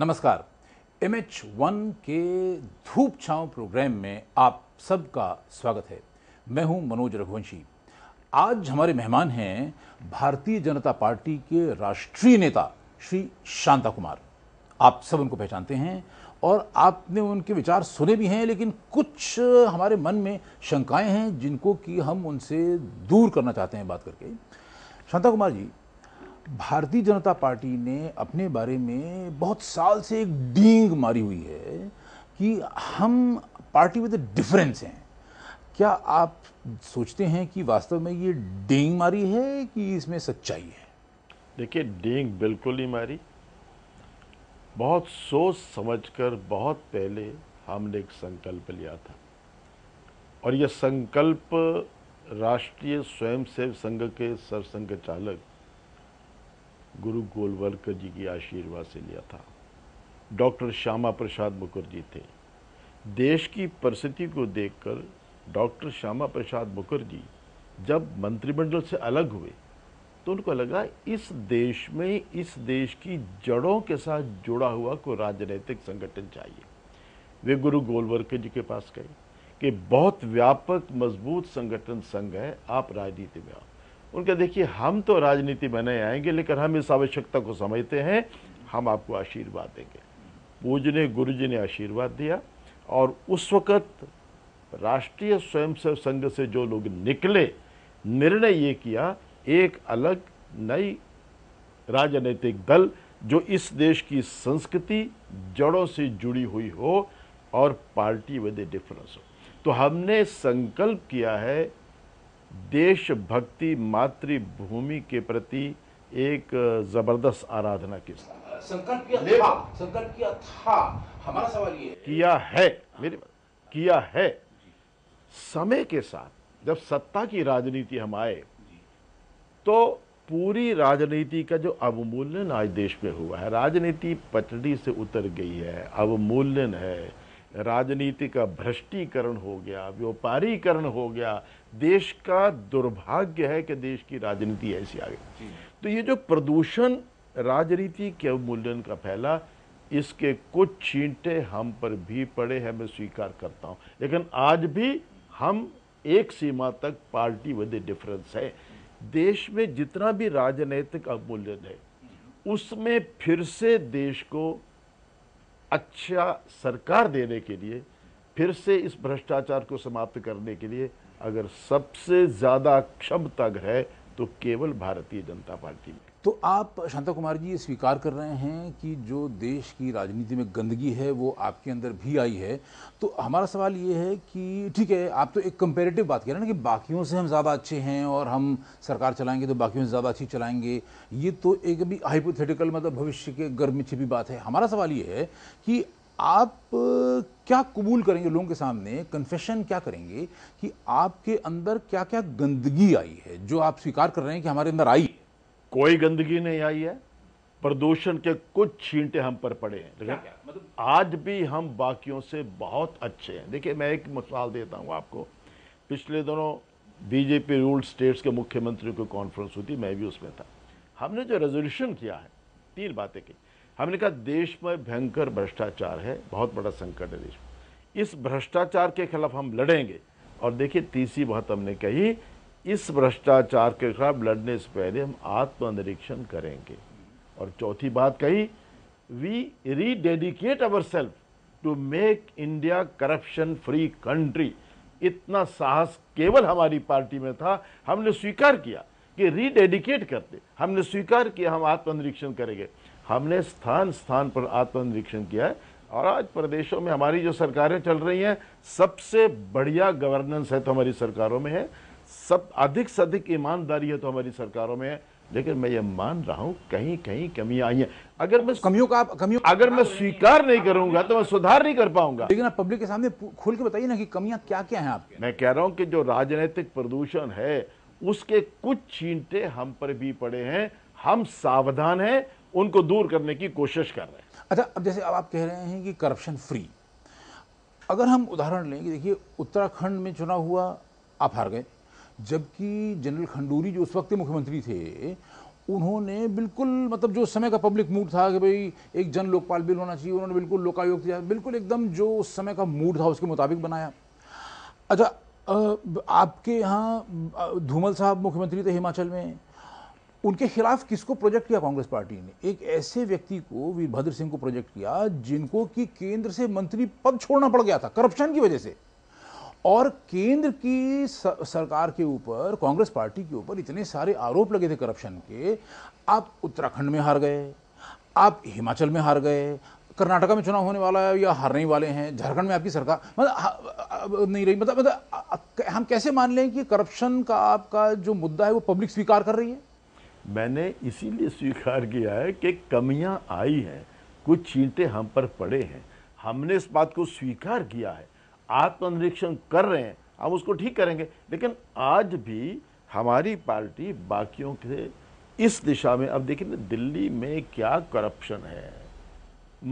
नमस्कार M H one के धूप छाँव प्रोग्राम में आप सबका स्वागत है मैं हूं मनोज रघुवंशी आज हमारे मेहमान हैं भारतीय जनता पार्टी के राष्ट्रीय नेता श्री शांता कुमार आप सब उनको पहचानते हैं और आपने उनके विचार सुने भी हैं लेकिन कुछ हमारे मन में शंकाएं हैं जिनको कि हम उनसे दूर करना चाहते हैं बात करके शांता कुमार जी भारतीय जनता पार्टी ने अपने बारे में बहुत साल से एक डींग मारी हुई है कि हम पार्टी विद डिफरेंस तो हैं क्या आप सोचते हैं कि वास्तव में ये डींग मारी है कि इसमें सच्चाई है देखिए डींग बिल्कुल ही मारी बहुत सोच समझकर बहुत पहले हमने एक संकल्प लिया था और यह संकल्प राष्ट्रीय स्वयंसेवक संघ के सरसंघ चालक गुरु गोलवलकर जी की आशीर्वाद से लिया था डॉक्टर श्यामा प्रसाद मुखर्जी थे देश की परिस्थिति को देखकर डॉक्टर श्यामा प्रसाद मुखर्जी जब मंत्रिमंडल से अलग हुए तो उनको लगा इस देश में इस देश की जड़ों के साथ जुड़ा हुआ कोई राजनीतिक संगठन चाहिए वे गुरु गोलवर्कर जी के पास गए कि बहुत व्यापक मजबूत संगठन संघ है आप राजनीति में आओ उनका देखिए हम तो राजनीति में नहीं आएंगे लेकिन हम इस आवश्यकता को समझते हैं हम आपको आशीर्वाद देंगे पूजने गुरु जी ने आशीर्वाद दिया और उस वक़्त राष्ट्रीय स्वयंसेवक संघ से जो लोग निकले निर्णय ये किया एक अलग नई राजनीतिक दल जो इस देश की संस्कृति जड़ों से जुड़ी हुई हो और पार्टी विद ए डिफरेंस हो तो हमने संकल्प किया है देशभक्ति मातृभूमि के प्रति एक जबरदस्त आराधना की संकल्प किया संकल्प किया था हमारा सवाल ये किया है मेरे किया है समय के साथ जब सत्ता की राजनीति हम आए तो पूरी राजनीति का जो अवमूल्यन आज देश में हुआ है राजनीति पटड़ी से उतर गई है अवमूल्यन है राजनीति का भ्रष्टीकरण हो गया व्यापारीकरण हो गया देश का दुर्भाग्य है कि देश की राजनीति ऐसी आ गई तो ये जो प्रदूषण राजनीति के अवमूल्यन का फैला इसके कुछ छींटे हम पर भी पड़े हैं मैं स्वीकार करता हूँ लेकिन आज भी हम एक सीमा तक पार्टी विद डिफरेंस है देश में जितना भी राजनीतिक अवमूल्यन है उसमें फिर से देश को अच्छा सरकार देने के लिए फिर से इस भ्रष्टाचार को समाप्त करने के लिए अगर सबसे ज़्यादा क्षमता है तो केवल भारतीय जनता पार्टी में तो आप शांता कुमार जी ये स्वीकार कर रहे हैं कि जो देश की राजनीति में गंदगी है वो आपके अंदर भी आई है तो हमारा सवाल ये है कि ठीक है आप तो एक कंपेरेटिव बात कह रहे हैं ना कि बाकियों से हम ज़्यादा अच्छे हैं और हम सरकार चलाएंगे तो बाकियों से ज़्यादा अच्छी चलाएंगे ये तो एक भी हाइपोथेटिकल मतलब भविष्य के गर्म में छिपी बात है हमारा सवाल ये है कि आप क्या कबूल करेंगे लोगों के सामने कन्फेशन क्या करेंगे कि आपके अंदर क्या क्या गंदगी आई है जो आप स्वीकार कर रहे हैं कि हमारे अंदर आई कोई गंदगी नहीं आई है प्रदूषण के कुछ छींटे हम पर पड़े हैं लेकिन मतलब आज भी हम बाकियों से बहुत अच्छे हैं देखिए मैं एक मिसाल देता हूँ आपको पिछले दिनों बीजेपी रूल स्टेट्स के मुख्यमंत्रियों की कॉन्फ्रेंस हुई थी मैं भी उसमें था हमने जो रेजोल्यूशन किया है तीन बातें की हमने कहा देश में भयंकर भ्रष्टाचार है बहुत बड़ा संकट है देश में इस भ्रष्टाचार के खिलाफ हम लड़ेंगे और देखिए तीसरी बात हमने कही इस भ्रष्टाचार के खिलाफ लड़ने से पहले हम आत्मनिरीक्षण करेंगे और चौथी बात कही we rededicate our self to make India corruption free country इतना साहस केवल हमारी पार्टी में था हमने स्वीकार किया कि रीडेडिकेट करते हमने स्वीकार किया हम आत्मनिरीक्षण करेंगे हमने स्थान स्थान पर आत्मनिरीक्षण किया है और आज प्रदेशों में हमारी जो सरकारें चल रही हैं सबसे बढ़िया गवर्नेंस है तो हमारी सरकारों में है सब अधिक से अधिक ईमानदारी है तो हमारी सरकारों में है लेकिन मैं ये मान रहा हूं कहीं कहीं कमियां आई हैं अगर मैं कमियों का कमियों अगर मैं स्वीकार नहीं करूंगा तो मैं सुधार नहीं कर पाऊंगा लेकिन आप पब्लिक के सामने खोल के बताइए ना कि कमियां क्या क्या हैं आपके मैं कह रहा हूं कि जो राजनीतिक प्रदूषण है उसके कुछ छींटे हम पर भी पड़े हैं हम सावधान हैं उनको दूर करने की कोशिश कर रहे हैं अच्छा अब जैसे अब आप कह रहे हैं कि करप्शन फ्री अगर हम उदाहरण लेंगे देखिए उत्तराखंड में चुनाव हुआ आप हार गए जबकि जनरल खंडूरी जो उस वक्त के मुख्यमंत्री थे उन्होंने बिल्कुल मतलब जो समय का पब्लिक मूड था कि भाई एक जन लोकपाल बिल होना चाहिए उन्होंने बिल्कुल लोकायुक्त दिया बिल्कुल एकदम जो उस समय का मूड था उसके मुताबिक बनाया अच्छा आपके यहाँ धूमल साहब मुख्यमंत्री थे हिमाचल में उनके खिलाफ किसको प्रोजेक्ट किया कांग्रेस पार्टी ने एक ऐसे व्यक्ति को वीरभद्र सिंह को प्रोजेक्ट किया जिनको कि केंद्र से मंत्री पद छोड़ना पड़ गया था करप्शन की वजह से और केंद्र की सरकार के ऊपर कांग्रेस पार्टी के ऊपर इतने सारे आरोप लगे थे करप्शन के आप उत्तराखंड में हार गए आप हिमाचल में हार गए कर्नाटका में चुनाव होने वाला है या हारने वाले हैं झारखंड में आपकी सरकार मतलब नहीं रही मतलब मतलब हम कैसे मान लें कि करप्शन का आपका जो मुद्दा है वो पब्लिक स्वीकार कर रही है मैंने इसीलिए स्वीकार किया है कि कमियां आई हैं कुछ चींटे हम पर पड़े हैं हमने इस बात को स्वीकार किया है आत्मनिरीक्षण कर रहे हैं हम उसको ठीक करेंगे लेकिन आज भी हमारी पार्टी बाकियों के इस दिशा में अब देखिए ना दिल्ली में क्या करप्शन है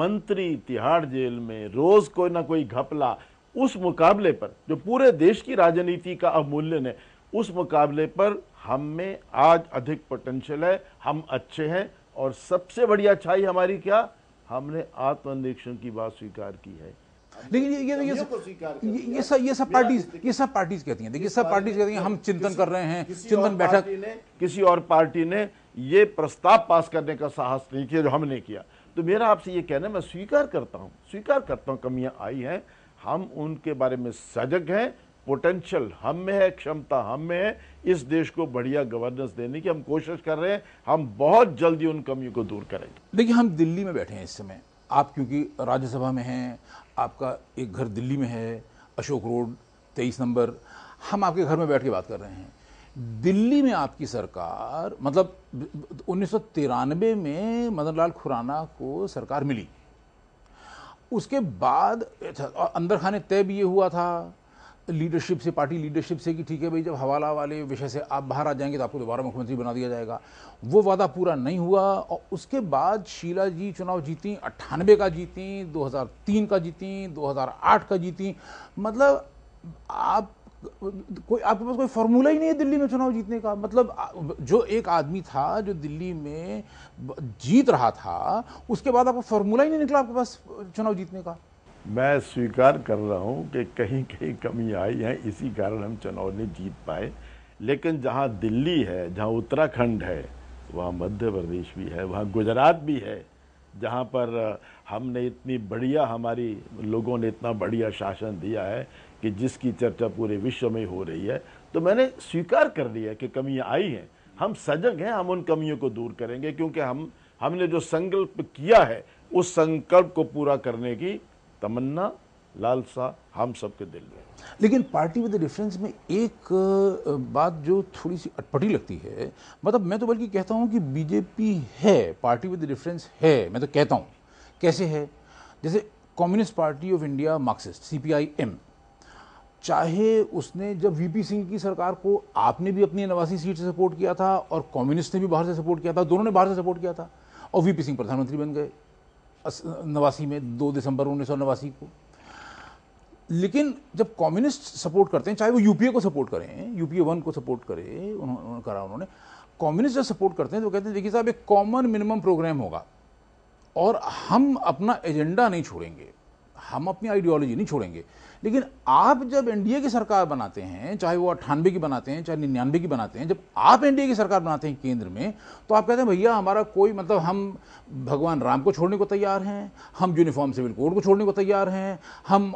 मंत्री तिहाड़ जेल में रोज कोई ना कोई घपला उस मुकाबले पर जो पूरे देश की राजनीति का अवमूल्यन है उस मुकाबले पर हम में आज अधिक पोटेंशियल है हम अच्छे हैं और सबसे बड़ी अच्छाई हमारी क्या हमने आत्मनिरीक्षण की बात स्वीकार की है लेकिन ये ये ये ये सब ये सब पार्टीज ये सब पार्टीज कहती हैं देखिए सब पार्टीज कहती हैं हम चिंतन कर रहे हैं चिंतन बैठक किसी और पार्टी ने ये प्रस्ताव पास करने का साहस नहीं किया जो हमने किया तो मेरा आपसे ये कहना मैं स्वीकार करता हूँ स्वीकार करता हूँ कमियाँ आई हैं हम उनके बारे में सजग हैं पोटेंशियल हम में है क्षमता हम में है इस देश को बढ़िया गवर्नेंस देने की हम कोशिश कर रहे हैं हम बहुत जल्दी उन कमियों को दूर करेंगे देखिए हम दिल्ली में बैठे हैं इस समय आप क्योंकि राज्यसभा में हैं आपका एक घर दिल्ली में है अशोक रोड तेईस नंबर हम आपके घर में बैठ के बात कर रहे हैं दिल्ली में आपकी सरकार मतलब उन्नीस में मदन लाल खुराना को सरकार मिली उसके बाद अच्छा, अंदर खाने तय भी ये हुआ था लीडरशिप से पार्टी लीडरशिप से कि ठीक है भाई जब हवाला वाले विषय से आप बाहर आ जाएंगे तो आपको दोबारा मुख्यमंत्री बना दिया जाएगा वो वादा पूरा नहीं हुआ और उसके बाद शीला जी चुनाव जीती अट्ठानबे का जीती 2003 का जीती 2008 का जीती मतलब आप कोई आपके पास कोई फार्मूला ही नहीं है दिल्ली में चुनाव जीतने का मतलब जो एक आदमी था जो दिल्ली में जीत रहा था उसके बाद आपको फार्मूला ही नहीं निकला आपके पास चुनाव जीतने का मैं स्वीकार कर रहा हूँ कि कहीं कहीं कमी आई है इसी कारण हम चुनाव जीत पाए लेकिन जहाँ दिल्ली है जहाँ उत्तराखंड है वहाँ मध्य प्रदेश भी है वहाँ गुजरात भी है जहाँ पर हमने इतनी बढ़िया हमारी लोगों ने इतना बढ़िया शासन दिया है कि जिसकी चर्चा पूरे विश्व में हो रही है तो मैंने स्वीकार कर लिया कि कमियाँ आई हैं हम सजग हैं हम उन कमियों को दूर करेंगे क्योंकि हम हमने जो संकल्प किया है उस संकल्प को पूरा करने की तमन्ना लालसा हम सबके दिल में लेकिन पार्टी विद डिफरेंस तो में एक बात जो थोड़ी सी अटपटी लगती है मतलब मैं तो बल्कि कहता हूँ कि बीजेपी है पार्टी विद डिफरेंस तो है मैं तो कहता हूँ कैसे है जैसे Communist Party of India Marxist M चाहे उसने जब वीपी सिंह की सरकार को आपने भी अपनी नवासी सीट से सपोर्ट किया था और कम्युनिस्ट ने भी बाहर से सपोर्ट किया था दोनों ने बाहर से सपोर्ट किया था और वीपी सिंह प्रधानमंत्री बन गए नवासी में दो दिसंबर उन्नीस को लेकिन जब कम्युनिस्ट सपोर्ट करते हैं चाहे वो यूपीए को सपोर्ट करें यूपीए वन को सपोर्ट करें उन्होंने करा उन्होंने कम्युनिस्ट जब सपोर्ट करते हैं तो कहते हैं देखिए साहब एक कॉमन मिनिमम प्रोग्राम होगा और हम अपना एजेंडा नहीं छोड़ेंगे हम अपनी आइडियोलॉजी नहीं छोड़ेंगे लेकिन आप जब एनडीए की सरकार बनाते हैं चाहे वो अट्ठानबे की बनाते हैं चाहे निन्यानवे की बनाते हैं जब आप एनडीए की सरकार बनाते हैं केंद्र में तो आप कहते हैं भैया हमारा कोई मतलब हम भगवान राम को छोड़ने को तैयार हैं हम यूनिफॉर्म सिविल कोड को छोड़ने को तैयार हैं हम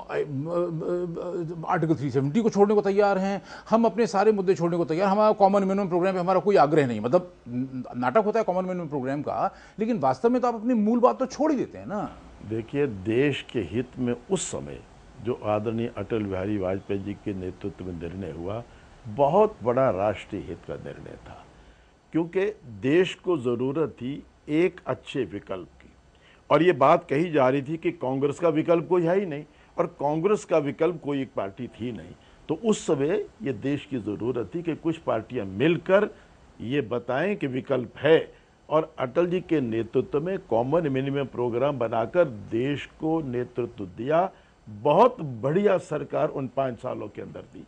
आर्टिकल थ्री सेवेंटी को छोड़ने को तैयार हैं हम अपने सारे मुद्दे छोड़ने को तैयार हमारा कॉमन मिनिमम प्रोग्राम पर हमारा कोई आग्रह नहीं मतलब नाटक होता है कॉमन मिनिमम प्रोग्राम का लेकिन वास्तव में तो आप अपनी मूल बात तो छोड़ ही देते हैं ना देखिए देश के हित में उस समय जो आदरणीय अटल बिहारी वाजपेयी जी के नेतृत्व में निर्णय हुआ बहुत बड़ा राष्ट्रीय हित का निर्णय था क्योंकि देश को ज़रूरत थी एक अच्छे विकल्प की और ये बात कही जा रही थी कि कांग्रेस का विकल्प कोई है ही नहीं और कांग्रेस का विकल्प कोई एक पार्टी थी नहीं तो उस समय ये देश की ज़रूरत थी कि कुछ पार्टियां मिलकर ये बताएं कि विकल्प है और अटल जी के नेतृत्व में कॉमन मिनिमम प्रोग्राम बनाकर देश को नेतृत्व दिया बहुत बढ़िया सरकार उन पांच सालों के अंदर दी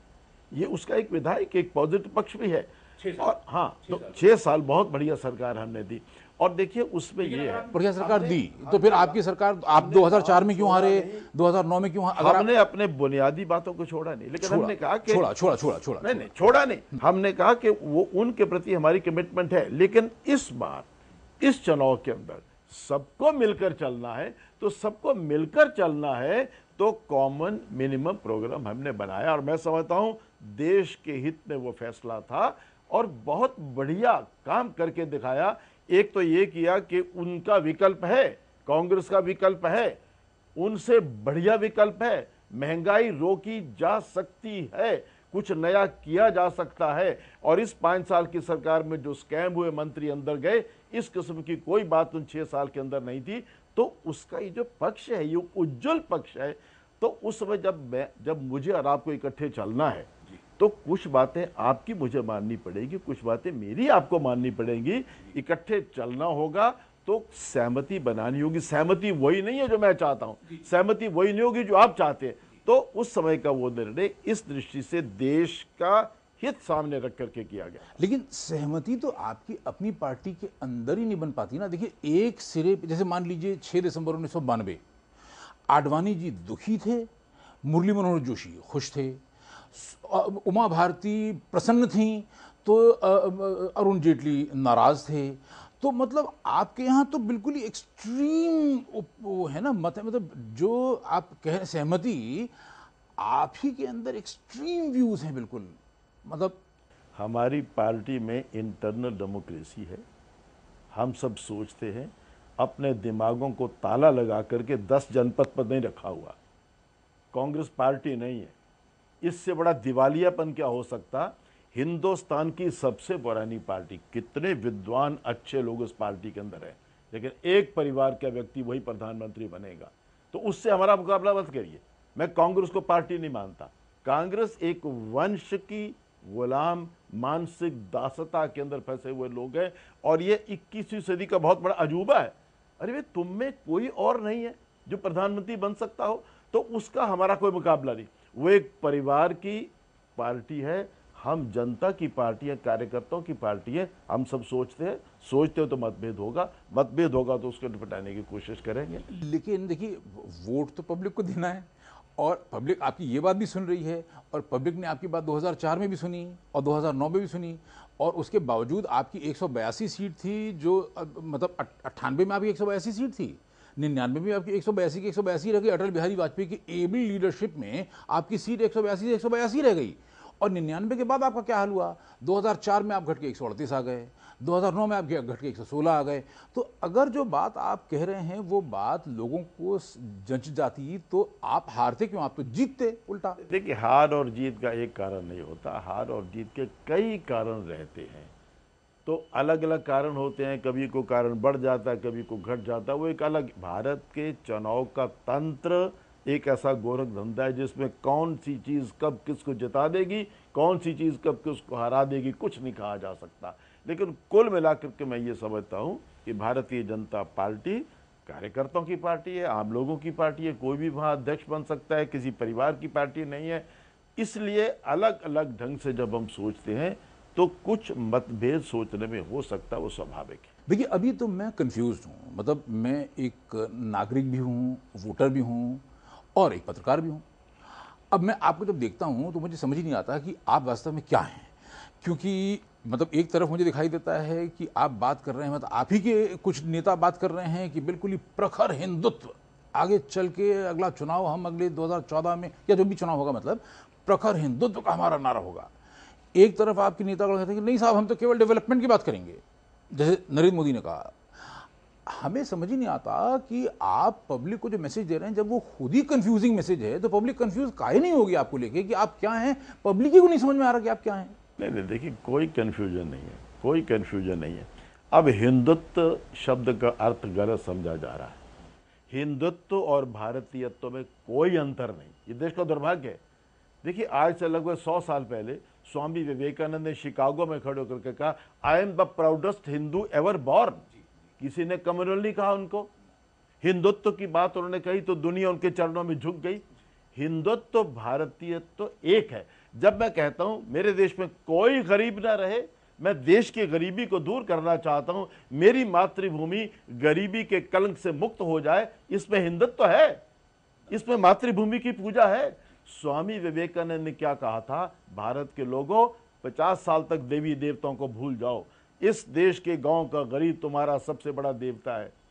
ये उसका एक विधायक एक पॉजिटिव पक्ष भी है और हाँ तो छह साल बहुत बढ़िया सरकार हमने दी और देखिए उसमें ये है बढ़िया सरकार दी तो फिर आपकी सरकार आप 2004 में क्यों हारे 2009 में क्यों हारे हमने अपने बुनियादी बातों को छोड़ा नहीं लेकिन हमने कहा कि छोड़ा छोड़ा छोड़ा छोड़ा नहीं नहीं छोड़ा नहीं हम्म। हमने कहा कि वो उनके प्रति हमारी कमिटमेंट है लेकिन इस बार इस चुनाव के अंदर सबको मिलकर चलना है तो सबको मिलकर चलना है तो कॉमन मिनिमम प्रोग्राम हमने बनाया और मैं समझता हूँ देश के हित में वो फैसला था और बहुत बढ़िया काम करके दिखाया एक तो ये किया कि उनका विकल्प है कांग्रेस का विकल्प है उनसे बढ़िया विकल्प है महंगाई रोकी जा सकती है कुछ नया किया जा सकता है और इस पाँच साल की सरकार में जो स्कैम हुए मंत्री अंदर गए इस किस्म की कोई बात उन छः साल के अंदर नहीं थी तो उसका ये जो पक्ष है ये उज्जवल पक्ष है तो उस समय जब मैं जब मुझे और आपको इकट्ठे चलना है तो कुछ बातें आपकी मुझे माननी पड़ेगी कुछ बातें मेरी आपको माननी पड़ेंगी इकट्ठे चलना होगा तो सहमति बनानी होगी सहमति वही नहीं है जो मैं चाहता हूं सहमति वही नहीं होगी जो आप चाहते हैं तो उस समय का वो निर्णय इस दृष्टि से देश का हित सामने रख करके किया गया लेकिन सहमति तो आपकी अपनी पार्टी के अंदर ही नहीं बन पाती ना देखिए एक सिरे जैसे मान लीजिए छह दिसंबर उन्नीस आडवाणी जी दुखी थे मुरली मनोहर जोशी खुश थे उमा भारती प्रसन्न थी तो अरुण जेटली नाराज थे तो मतलब आपके यहाँ तो बिल्कुल ही एक्सट्रीम वो है ना मत मतलब जो आप कह सहमति आप ही के अंदर एक्सट्रीम व्यूज हैं बिल्कुल मतलब हमारी पार्टी में इंटरनल डेमोक्रेसी है हम सब सोचते हैं अपने दिमागों को ताला लगा करके दस जनपद पर नहीं रखा हुआ कांग्रेस पार्टी नहीं है इससे बड़ा दिवालियापन क्या हो सकता हिंदुस्तान की सबसे पुरानी पार्टी कितने विद्वान अच्छे लोग उस पार्टी के अंदर है लेकिन एक परिवार का व्यक्ति वही प्रधानमंत्री बनेगा तो उससे हमारा मुकाबला मत करिए मैं कांग्रेस को पार्टी नहीं मानता कांग्रेस एक वंश की गुलाम मानसिक दासता के अंदर फंसे हुए लोग हैं और ये 21वीं सदी का बहुत बड़ा अजूबा है अरे भाई तुम में कोई और नहीं है जो प्रधानमंत्री बन सकता हो तो उसका हमारा कोई मुकाबला नहीं वो एक परिवार की पार्टी है हम जनता की पार्टी है कार्यकर्ताओं की पार्टी है हम सब सोचते हैं सोचते हो तो मतभेद होगा मतभेद होगा तो उसको निपटाने की कोशिश करेंगे लेकिन देखिए वोट तो पब्लिक को देना है और पब्लिक आपकी ये बात भी सुन रही है और पब्लिक ने आपकी बात 2004 में भी सुनी और 2009 में भी सुनी और उसके बावजूद आपकी एक सीट थी जो मतलब अट्ठानबे में आपकी एक सीट थी निन्यानवे में आपकी एक सौ बयासी की एक सौ बयासी रह गई अटल बिहारी वाजपेयी की एबल लीडरशिप में आपकी सीट एक सौ बयासी से एक सौ बयासी रह गई और निन्यानवे के बाद आपका क्या हाल हुआ 2004 में आप घट के एक आ गए 2009 में आप घट के 116 आ गए तो अगर जो बात आप कह रहे हैं वो बात लोगों को जंच जाती तो आप हारते क्यों आप तो जीतते उल्टा देखिए हार और जीत का एक कारण नहीं होता हार और जीत के कई कारण रहते हैं तो अलग अलग कारण होते हैं कभी को कारण बढ़ जाता है कभी को घट जाता है वो एक अलग भारत के चुनाव का तंत्र एक ऐसा गोरख धंधा है जिसमें कौन सी चीज़ कब किसको जिता देगी कौन सी चीज़ कब किसको हरा देगी कुछ नहीं कहा जा सकता लेकिन कुल मिलाकर के मैं ये समझता हूँ कि भारतीय जनता पार्टी कार्यकर्ताओं की पार्टी है आम लोगों की पार्टी है कोई भी वहाँ अध्यक्ष बन सकता है किसी परिवार की पार्टी नहीं है इसलिए अलग अलग ढंग से जब हम सोचते हैं तो कुछ मतभेद सोचने में हो सकता है वो स्वाभाविक है देखिए अभी तो मैं कंफ्यूज हूँ मतलब मैं एक नागरिक भी हूँ वोटर भी हूँ और एक पत्रकार भी हूँ अब मैं आपको जब देखता हूँ तो मुझे समझ ही नहीं आता कि आप वास्तव में क्या हैं क्योंकि मतलब एक तरफ मुझे दिखाई देता है कि आप बात कर रहे हैं मतलब आप ही के कुछ नेता बात कर रहे हैं कि बिल्कुल ही प्रखर हिंदुत्व आगे चल के अगला चुनाव हम अगले 2014 में या जो भी चुनाव होगा मतलब प्रखर हिंदुत्व का हमारा नारा होगा एक तरफ आपके नेता कहते हैं कि नहीं साहब हम तो केवल डेवलपमेंट की बात करेंगे जैसे नरेंद्र मोदी ने कहा हमें समझ ही नहीं आता कि आप पब्लिक को जो मैसेज दे रहे हैं जब वो खुद ही कंफ्यूजिंग मैसेज है तो पब्लिक कंफ्यूज काहे नहीं होगी आपको लेके कि आप क्या हैं पब्लिक ही को नहीं समझ में आ रहा कि आप क्या हैं नहीं नहीं देखिए कोई कंफ्यूजन नहीं है कोई कंफ्यूजन नहीं है अब हिंदुत्व शब्द का अर्थ गलत समझा जा रहा है हिंदुत्व और भारतीयत्व में कोई अंतर नहीं ये देश का दुर्भाग्य है देखिए आज से लगभग सौ साल पहले स्वामी विवेकानंद ने शिकागो में खड़े होकर के कहा I am the proudest Hindu ever born किसी ने कम्युनल नहीं कहा उनको हिंदुत्व की बात उन्होंने कही तो दुनिया उनके चरणों में झुक गई हिंदुत्व भारतीय तो एक है जब मैं कहता हूं मेरे देश में कोई गरीब ना रहे मैं देश की गरीबी को दूर करना चाहता हूं मेरी मातृभूमि गरीबी के कलंक से मुक्त हो जाए इसमें हिंदुत्व तो है इसमें मातृभूमि की पूजा है स्वामी विवेकानंद ने क्या कहा था भारत के लोगों 50 साल तक देवी देवताओं को भूल जाओ इस देश के गांव का गरीब तुम्हारा सबसे बड़ा देवता है